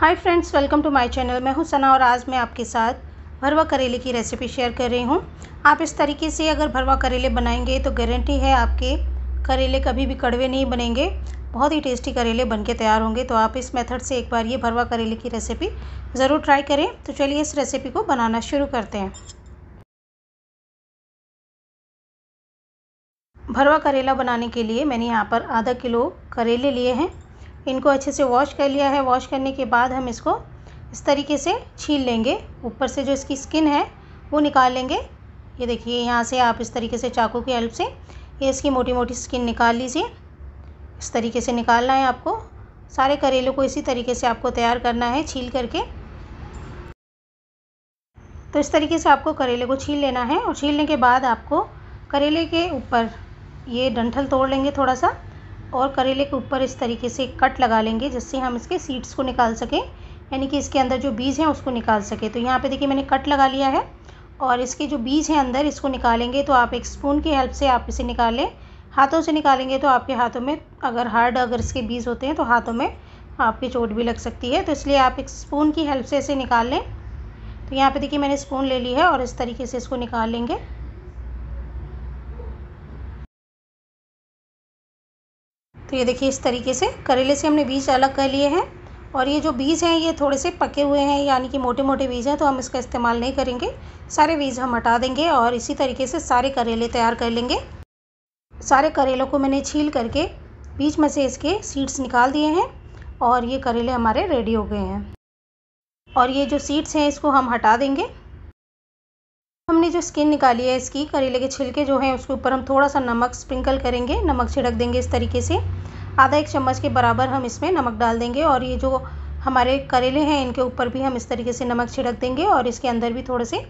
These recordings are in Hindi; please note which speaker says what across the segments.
Speaker 1: hi friends welcome to my channel मैं हूं सना और आज मैं आपके साथ भरवा करेले की रेसिपी शेयर कर रही हूं आप इस तरीके से अगर भरवा करेले बनाएंगे तो गारंटी है आपके करेले कभी भी कड़वे नहीं बनेंगे बहुत ही टेस्टी करेले बन के तैयार होंगे तो आप इस मेथड से एक बार ये भरवा करेले की रेसिपी ज़रूर ट्राई करें तो चलिए इस रेसिपी को बनाना शुरू करते हैं भरवा करेला बनाने के लिए मैंने यहाँ पर आधा किलो करेले लिए हैं इनको अच्छे से वॉश कर लिया है वॉश करने के बाद हम इसको इस तरीके से छील लेंगे ऊपर से जो इसकी स्किन है वो निकाल लेंगे ये देखिए यहाँ से आप इस तरीके से चाकू की हेल्प से ये इसकी मोटी मोटी स्किन निकाल लीजिए इस तरीके से निकालना है आपको सारे करेलों को इसी तरीके से आपको तैयार करना है छील करके तो इस तरीके से आपको करेले को छील लेना है और छीलने के बाद आपको करेले के ऊपर ये डंठल तोड़ लेंगे थोड़ा सा और करेले के ऊपर इस तरीके से कट लगा लेंगे जिससे हम इसके सीड्स को निकाल सकें यानी कि इसके अंदर जो बीज हैं उसको निकाल सके तो यहाँ पे देखिए मैंने कट लगा लिया है और इसके जो बीज हैं अंदर इसको निकालेंगे तो आप एक स्पून की हेल्प से आप इसे निकालें हाथों से निकालेंगे तो आपके हाथों में अगर हार्ड अगर इसके बीज होते हैं तो हाथों में आपकी चोट भी लग सकती है तो इसलिए आप एक स्पून की हेल्प से इसे निकाल लें तो यहाँ पर देखिए मैंने स्पून ले ली है और इस तरीके से इसको निकाल लेंगे तो ये देखिए इस तरीके से करेले से हमने बीज अलग कर लिए हैं और ये जो बीज हैं ये थोड़े से पके हुए हैं यानी कि मोटे मोटे बीज हैं तो हम इसका इस्तेमाल नहीं करेंगे सारे बीज हम हटा देंगे और इसी तरीके से सारे करेले तैयार कर लेंगे सारे करेलों को मैंने छील करके बीच में से इसके सीड्स निकाल दिए हैं और ये करेले हमारे रेडी हो गए हैं और ये जो सीड्स हैं इसको हम हटा देंगे हमने जो स्किन निकाली है इसकी करेले के छिलके जो हैं उसके ऊपर हम थोड़ा सा नमक स्प्रिंकल करेंगे नमक छिड़क देंगे इस तरीके से आधा एक चम्मच के बराबर हम इसमें नमक डाल देंगे और ये जो हमारे करेले हैं इनके ऊपर भी हम इस तरीके से नमक छिड़क देंगे और इसके अंदर भी थोड़े से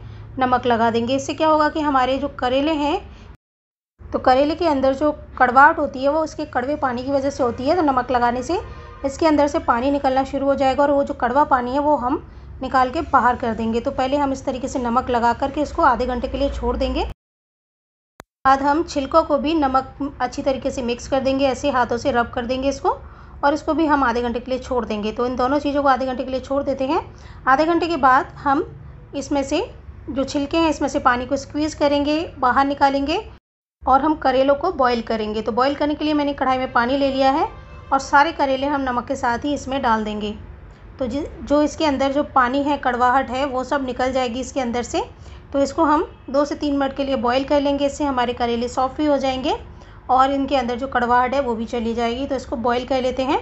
Speaker 1: नमक लगा देंगे इससे क्या होगा कि हमारे जो करेले हैं तो करेले के अंदर जो कड़वाहट होती है वो उसके कड़वे पानी की वजह से होती है तो नमक लगाने से इसके अंदर से पानी निकलना शुरू हो जाएगा और वो जो कड़वा पानी है वो हम निकाल के बाहर कर देंगे तो पहले हम इस तरीके से नमक लगा करके इसको आधे घंटे के लिए छोड़ देंगे बाद हम छिलकों को भी नमक अच्छी तरीके से मिक्स कर देंगे ऐसे हाथों से रब कर देंगे इसको और इसको भी हम आधे घंटे के लिए छोड़ देंगे तो इन दोनों चीज़ों को आधे घंटे के लिए छोड़ देते हैं आधे घंटे के बाद हम इसमें से जो छिलके हैं इसमें से पानी को स्क्वीज़ करेंगे बाहर निकालेंगे और हम करेलों को बॉईल करेंगे तो बॉईल करने के लिए मैंने कढ़ाई में पानी ले लिया है और सारे करेले हम नमक के साथ ही इसमें डाल देंगे तो जि जो इसके अंदर जो पानी है कड़वाहट है वो सब निकल जाएगी इसके अंदर से तो इसको हम दो से तीन मिनट के लिए बॉईल कर लेंगे इससे हमारे करेले सॉफ्ट भी हो जाएंगे और इनके अंदर जो कड़वाहट है वो भी चली जाएगी तो इसको बॉईल कर लेते हैं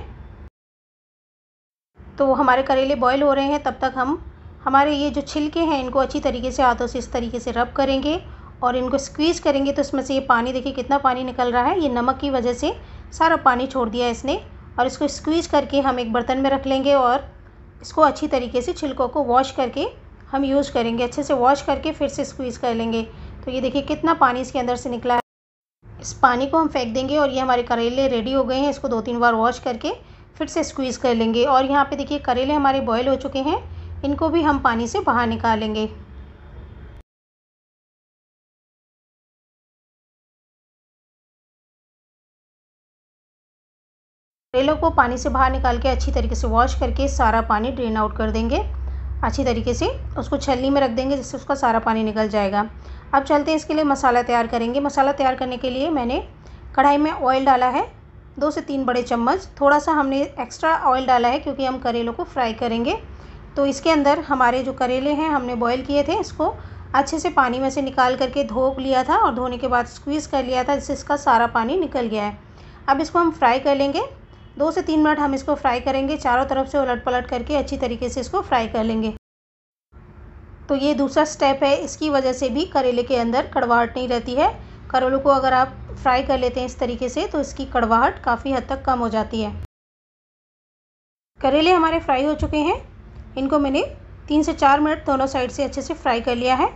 Speaker 1: तो हमारे करेले बॉईल हो रहे हैं तब तक हम हमारे ये जो छिलके हैं इनको अच्छी तरीके से हाथों से इस तरीके से रब करेंगे और इनको स्क्वीज़ करेंगे तो इसमें से ये पानी देखिए कितना पानी निकल रहा है ये नमक की वजह से सारा पानी छोड़ दिया इसने और इसको स्क्वीज़ करके हम एक बर्तन में रख लेंगे और इसको अच्छी तरीके से छिलकों को वॉश करके हम यूज़ करेंगे अच्छे से वॉश करके फिर से स्क्वीज़ कर लेंगे तो ये देखिए कितना पानी इसके अंदर से निकला है इस पानी को हम फेंक देंगे और ये हमारे करेले रेडी हो गए हैं इसको दो तीन बार वॉश करके फिर से स्क्वीज़ कर लेंगे और यहाँ पे देखिए करेले हमारे बॉयल हो चुके हैं इनको भी हम पानी से बाहर निकालेंगे करेलों को पानी से बाहर निकाल के अच्छी तरीके से वॉश करके सारा पानी ड्रेन आउट कर देंगे अच्छी तरीके से उसको छलनी में रख देंगे जिससे उसका सारा पानी निकल जाएगा अब चलते हैं इसके लिए मसाला तैयार करेंगे मसाला तैयार करने के लिए मैंने कढ़ाई में ऑयल डाला है दो से तीन बड़े चम्मच थोड़ा सा हमने एक्स्ट्रा ऑयल डाला है क्योंकि हम करेलों को फ्राई करेंगे तो इसके अंदर हमारे जो करेले हैं हमने बॉयल किए थे इसको अच्छे से पानी में से निकाल करके धो लिया था और धोने के बाद स्क्वीज़ कर लिया था जिससे इसका सारा पानी निकल गया है अब इसको हम फ्राई कर लेंगे दो से तीन मिनट हम इसको फ्राई करेंगे चारों तरफ से उलट पलट करके अच्छी तरीके से इसको फ्राई कर लेंगे तो ये दूसरा स्टेप है इसकी वजह से भी करेले के अंदर कड़वाहट नहीं रहती है करेलों को अगर आप फ्राई कर लेते हैं इस तरीके से तो इसकी कड़वाहट काफ़ी हद तक कम हो जाती है करेले हमारे फ्राई हो चुके हैं इनको मैंने तीन से चार मिनट दोनों साइड से अच्छे से फ्राई कर लिया है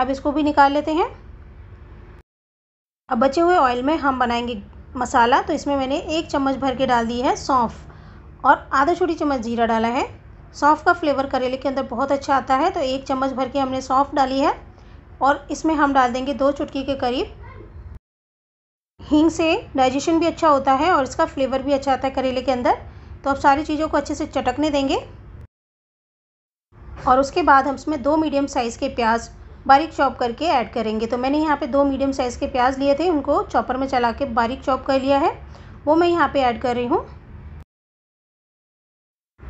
Speaker 1: अब इसको भी निकाल लेते हैं अब बचे हुए ऑयल में हम बनाएंगे मसाला तो इसमें मैंने एक चम्मच भर के डाल दी है सौंफ और आधा छोटी चम्मच जीरा डाला है सौंफ का फ्लेवर करेले के अंदर बहुत अच्छा आता है तो एक चम्मच भर के हमने सौंफ डाली है और इसमें हम डाल देंगे दो चुटकी के करीब हींग से डाइजेशन भी अच्छा होता है और इसका फ्लेवर भी अच्छा आता है करेले के अंदर तो अब सारी चीज़ों को अच्छे से चटकने देंगे और उसके बाद हम इसमें दो मीडियम साइज़ के प्याज बारीक चॉप करके ऐड करेंगे तो मैंने यहाँ पे दो मीडियम साइज़ के प्याज लिए थे उनको चॉपर में चला के बारीक चॉप कर लिया है वो मैं यहाँ पे ऐड कर रही हूँ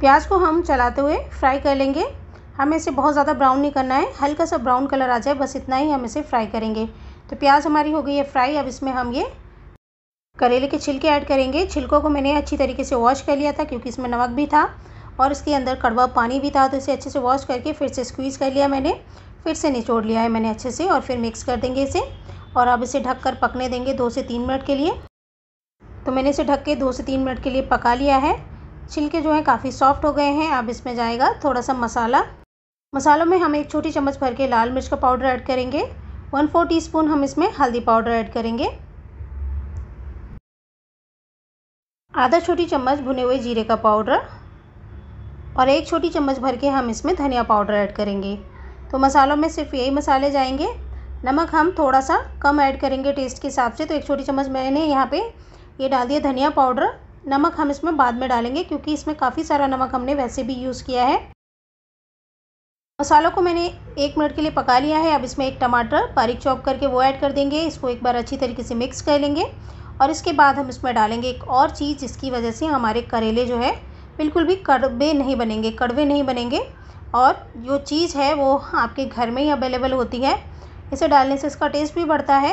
Speaker 1: प्याज को हम चलाते हुए फ्राई कर लेंगे हमें इसे बहुत ज़्यादा ब्राउन नहीं करना है हल्का सा ब्राउन कलर आ जाए बस इतना ही हम इसे फ्राई करेंगे तो प्याज हमारी हो गई है फ्राई अब इसमें हम ये करेले के छिलके ऐड करेंगे छिलकों को मैंने अच्छी तरीके से वॉश कर लिया था क्योंकि इसमें नमक भी था और इसके अंदर कड़वा पानी भी था तो इसे अच्छे से वॉश करके फिर से स्क्वीज़ कर लिया मैंने फिर से निचोड़ लिया है मैंने अच्छे से और फिर मिक्स कर देंगे इसे और अब इसे ढक कर पकने देंगे दो से तीन मिनट के लिए तो मैंने इसे ढक के दो से तीन मिनट के लिए पका लिया है छिलके जो हैं काफ़ी सॉफ्ट हो गए हैं अब इसमें जाएगा थोड़ा सा मसाला मसालों में हम एक छोटी चम्मच भर के लाल मिर्च का पाउडर ऐड करेंगे वन फोर टी हम इसमें हल्दी पाउडर ऐड करेंगे आधा छोटी चम्मच भुने हुए जीरे का पाउडर और एक छोटी चम्मच भर के हम इसमें धनिया पाउडर ऐड करेंगे तो मसालों में सिर्फ यही मसाले जाएंगे नमक हम थोड़ा सा कम ऐड करेंगे टेस्ट के हिसाब से तो एक छोटी चम्मच मैंने यहाँ पे ये डाल दिया धनिया पाउडर नमक हम इसमें बाद में डालेंगे क्योंकि इसमें काफ़ी सारा नमक हमने वैसे भी यूज़ किया है मसालों को मैंने एक मिनट के लिए पका लिया है अब इसमें एक टमाटर बारीक चॉप करके वो ऐड कर देंगे इसको एक बार अच्छी तरीके से मिक्स कर लेंगे और इसके बाद हम इसमें डालेंगे एक और चीज़ जिसकी वजह से हमारे करेले जो है बिल्कुल भी कड़वे नहीं बनेंगे कड़वे नहीं बनेंगे और जो चीज़ है वो आपके घर में ही अवेलेबल होती है इसे डालने से इसका टेस्ट भी बढ़ता है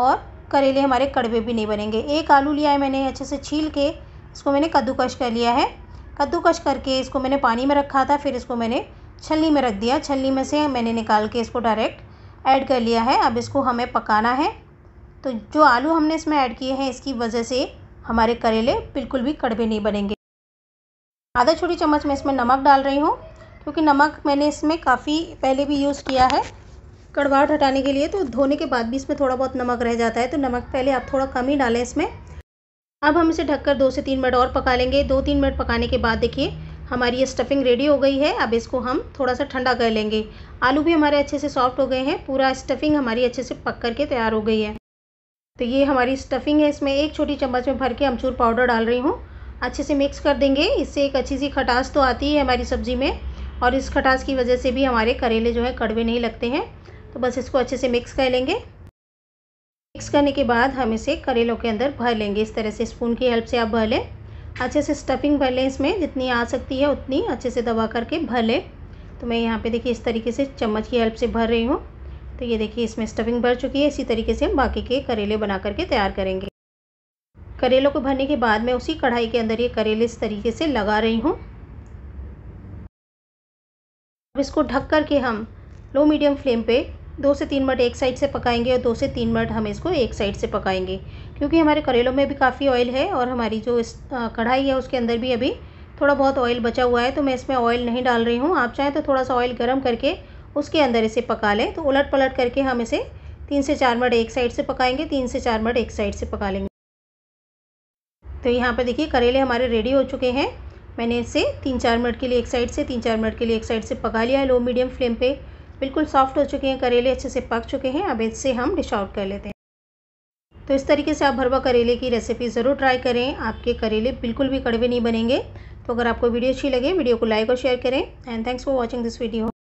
Speaker 1: और करेले हमारे कड़वे भी नहीं बनेंगे एक आलू लिया है मैंने अच्छे से छील के इसको मैंने कद्दूकश कर लिया है कद्दूकश करके इसको मैंने पानी में रखा था फिर इसको मैंने छलनी में रख दिया छलनी में से मैंने निकाल के इसको डायरेक्ट ऐड कर लिया है अब इसको हमें पकाना है तो जो आलू हमने इसमें ऐड किए हैं इसकी वजह से हमारे करेले बिल्कुल भी कड़वे नहीं बनेंगे आधा छोटी चम्मच मैं इसमें नमक डाल रही हूँ क्योंकि नमक मैंने इसमें काफ़ी पहले भी यूज़ किया है कड़वाहट हटाने के लिए तो धोने के बाद भी इसमें थोड़ा बहुत नमक रह जाता है तो नमक पहले आप थोड़ा कम ही डालें इसमें अब हम इसे ढककर दो से तीन मिनट और पका लेंगे दो तीन मिनट पकाने के बाद देखिए हमारी ये स्टफिंग रेडी हो गई है अब इसको हम थोड़ा सा ठंडा कर लेंगे आलू भी हमारे अच्छे से सॉफ्ट हो गए हैं पूरा स्टफिंग हमारी अच्छे से पक करके तैयार हो गई है तो ये हमारी स्टफिंग है इसमें एक छोटी चम्मच में भर के अमचूर पाउडर डाल रही हूँ अच्छे से मिक्स कर देंगे इससे एक अच्छी सी खटास तो आती है हमारी सब्ज़ी में और इस खटास की वजह से भी हमारे करेले जो है कड़वे नहीं लगते हैं तो बस इसको अच्छे से मिक्स कर लेंगे मिक्स करने के बाद हम इसे करेलों के अंदर भर लेंगे इस तरह से स्पून की हेल्प से आप भर लें अच्छे से स्टफिंग भर लें इसमें जितनी आ सकती है उतनी अच्छे से दबा करके भर लें तो मैं यहाँ पे देखिए इस तरीके से चम्मच की हेल्प से भर रही हूँ तो ये देखिए इसमें स्टफिंग भर चुकी है इसी तरीके से हम बाकी के करेले बना करके तैयार करेंगे करेलों को भरने के बाद मैं उसी कढ़ाई के अंदर ये करेले इस तरीके से लगा रही हूँ अब इसको ढक कर के हम लो मीडियम फ्लेम पे दो से तीन मिनट एक साइड से पकाएंगे और दो से तीन मिनट हम इसको एक साइड से पकाएंगे क्योंकि हमारे करेलों में भी काफ़ी ऑयल है और हमारी जो इस कढ़ाई है उसके अंदर भी अभी थोड़ा बहुत ऑयल बचा हुआ है तो मैं इसमें ऑयल नहीं डाल रही हूँ आप चाहें तो थोड़ा सा ऑयल गर्म करके उसके अंदर इसे पका लें तो उलट पलट करके हम इसे तीन से चार मिनट एक साइड से पकाएंगे तीन से चार मिनट एक साइड से पका लेंगे तो यहाँ पर देखिए करेले हमारे रेडी हो चुके हैं मैंने इसे तीन चार मिनट के लिए एक साइड से तीन चार मिनट के लिए एक साइड से पका लिया है लो मीडियम फ्लेम पे बिल्कुल सॉफ्ट हो चुके हैं करेले अच्छे से पक चुके हैं अब इससे हम डिश आउट कर लेते हैं तो इस तरीके से आप भरवा करेले की रेसिपी ज़रूर ट्राई करें आपके करेले बिल्कुल भी कड़वे नहीं बनेंगे तो अगर आपको वीडियो अच्छी लगे वीडियो को लाइक और शेयर करें and thanks for watching this video